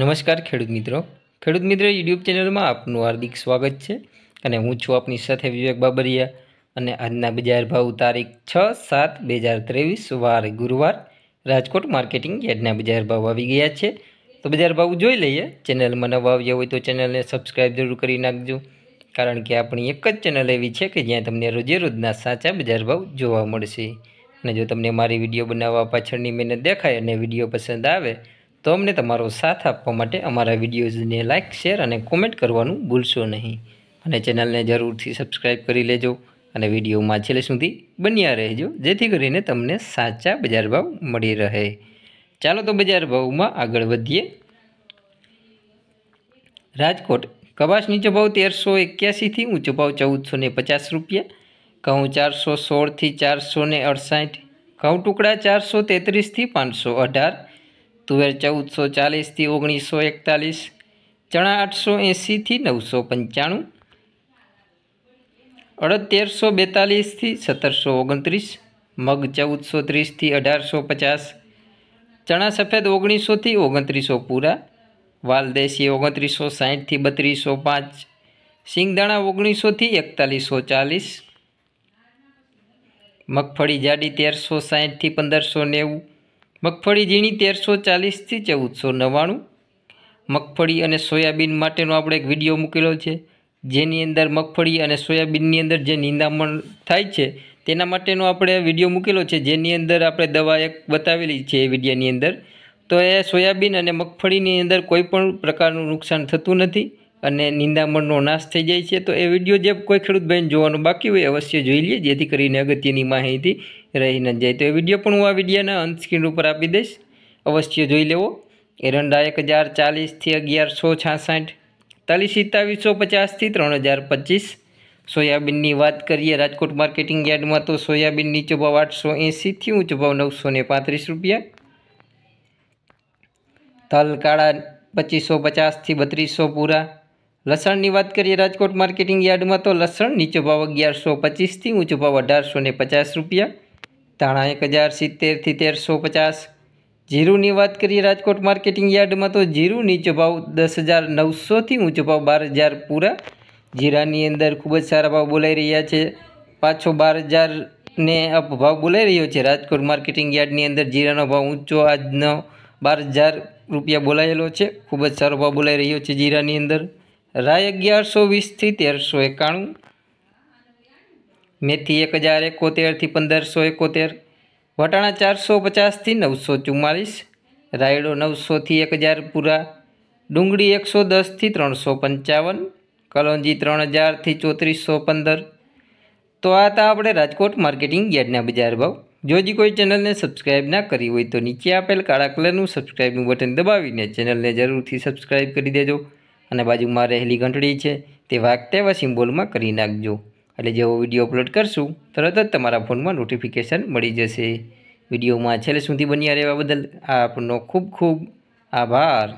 નમસ્કાર ખેડૂત મિત્રો ખેડૂત મિત્ર યુટ્યુબ ચેનલમાં આપનું હાર્દિક સ્વાગત છે અને હું છું આપની સાથે વિવેક બાબરિયા અને આજના બજાર ભાવ તારીખ છ સાત બે હજાર ત્રેવીસ વાર ગુરુવાર રાજકોટ માર્કેટિંગ યાદના બજાર ભાવ આવી ગયા છે તો બજાર ભાવ જોઈ લઈએ ચેનલમાં નવા આવ્યા હોય તો ચેનલને સબસ્ક્રાઈબ જરૂર કરી નાખજો કારણ કે આપણી એક જ ચેનલ એવી છે કે જ્યાં તમને રોજે રોજના સાચા બજાર ભાવ જોવા મળશે અને જો તમને મારી વિડીયો બનાવવા પાછળની મહેનત દેખાય અને વિડીયો પસંદ આવે તો અમને તમારો સાથ આપવા માટે અમારા વિડીયોઝને લાઇક શેર અને કોમેન્ટ કરવાનું ભૂલશો નહીં અને ચેનલને જરૂરથી સબસ્ક્રાઈબ કરી લેજો અને વિડીયોમાં છેલ્લે સુધી બન્યા રહેજો જેથી કરીને તમને સાચા બજાર ભાવ મળી રહે ચાલો તો બજાર ભાવમાં આગળ વધીએ રાજકોટ કપાસ નીચો ભાવ તેરસો એક્યાસીથી ઊંચો ભાવ ચૌદસો ને પચાસ રૂપિયા ઘઉં ચારસો સોળથી ચારસો ને અડસાઠ ઘઉં ટુકડા ચારસો તેત્રીસથી પાંચસો અઢાર તુવેર ચૌદસો ચાલીસથી ઓગણીસો એકતાલીસ ચણા આઠસો એંસીથી નવસો પંચાણું અડતેરસો બેતાલીસથી સત્તરસો ઓગણત્રીસ મગ ચૌદસો ત્રીસથી અઢારસો પચાસ ચણા સફેદ ઓગણીસોથી ઓગણત્રીસો પૂરા વાલદેશી ઓગણત્રીસો સાહીઠથી બત્રીસો પાંચ સિંગદાણા ઓગણીસોથી એકતાલીસો ચાલીસ મગફળી જાડી તેરસો સાહીઠથી પંદરસો નેવું મગફળી ઝીણી તેરસો ચાલીસથી ચૌદસો નવ્વાણું મગફળી અને સોયાબીન માટેનો આપણે એક વિડીયો મૂકેલો છે જેની અંદર મગફળી અને સોયાબીનની અંદર જે નિંદામણ થાય છે તેના માટેનો આપણે વિડીયો મૂકેલો છે જેની અંદર આપણે દવા એક બતાવેલી છે એ વિડીયાની અંદર તો એ સોયાબીન અને મગફળીની અંદર કોઈ પણ પ્રકારનું નુકસાન થતું નથી અને નિંદામણનો નાશ થઈ જાય છે તો એ વિડીયો જે કોઈ ખેડૂત બહેન જોવાનું બાકી હોય અવશ્ય જોઈ લઈએ જેથી કરીને અગત્યની માહિતી રહી ન જાય તો એ વિડીયો પણ હું આ વિડીયોના અંત સ્ક્રીન ઉપર આપી દઈશ અવશ્ય જોઈ લેવો એરંડા એક હજાર ચાલીસથી અગિયારસો છાસઠ તાલીસ સિત્તાવીસો પચાસથી ત્રણ હજાર પચીસ સોયાબીનની વાત કરીએ રાજકોટ માર્કેટિંગ યાર્ડમાં તો સોયાબીન નીચો ભાવ આઠસો એંસીથી ઊંચો ભાવ નવસો ને પાંત્રીસ રૂપિયા તલ કાળા પચીસો પચાસથી બત્રીસો પૂરા લસણની વાત કરીએ રાજકોટ માર્કેટિંગ યાર્ડમાં તો લસણ નીચો ભાવ અગિયારસો પચીસથી ઊંચો ભાવ અઢારસો ને પચાસ રૂપિયા ધાણા એક હજાર સિત્તેરથી તેરસો પચાસ જીરુની વાત કરીએ રાજકોટ માર્કેટિંગ યાર્ડમાં તો જીરું નીચો ભાવ દસ હજાર નવસોથી ઊંચો ભાવ બાર હજાર પૂરા જીરાની અંદર ખૂબ જ સારા ભાવ બોલાઈ રહ્યા છે પાછો બાર હજારને અપ ભાવ બોલાઈ રહ્યો છે રાજકોટ માર્કેટિંગ યાર્ડની અંદર જીરાનો ભાવ ઊંચો આજનો બાર હજાર રૂપિયા બોલાયેલો છે ખૂબ જ સારો ભાવ બોલાઈ રહ્યો છે જીરાની અંદર રાય અગિયારસો વીસથી તેરસો એકાણું મેથી એક હજાર એકોતેરથી પંદરસો એકોતેર વટાણા ચારસો પચાસથી નવસો ચુમ્માલીસ રાયડો નવસોથી એક હજાર પૂરા ડુંગળી એકસો દસથી ત્રણસો પંચાવન કલોંજી ત્રણ હજારથી ચોત્રીસો પંદર તો આ હતા આપણે રાજકોટ માર્કેટિંગ યાર્ડના બજાર ભાવ જો હજી કોઈ ચેનલને સબસ્ક્રાઇબ ના કરી હોય તો નીચે આપેલ કાળા કલરનું સબસ્ક્રાઇબનું બટન દબાવીને ચેનલને જરૂરથી સબસ્ક્રાઇબ કરી દેજો અને બાજુમાં રહેલી ઘંટડી છે તે વાગતે એવા સિમ્બોલમાં કરી નાખજો એટલે જેવો વિડીયો અપલોડ કરશું તરત જ તમારા ફોનમાં નોટિફિકેશન મળી જશે વિડીયોમાં છેલ્લે સુધી બન્યા રહેવા બદલ આપનો ખૂબ ખૂબ આભાર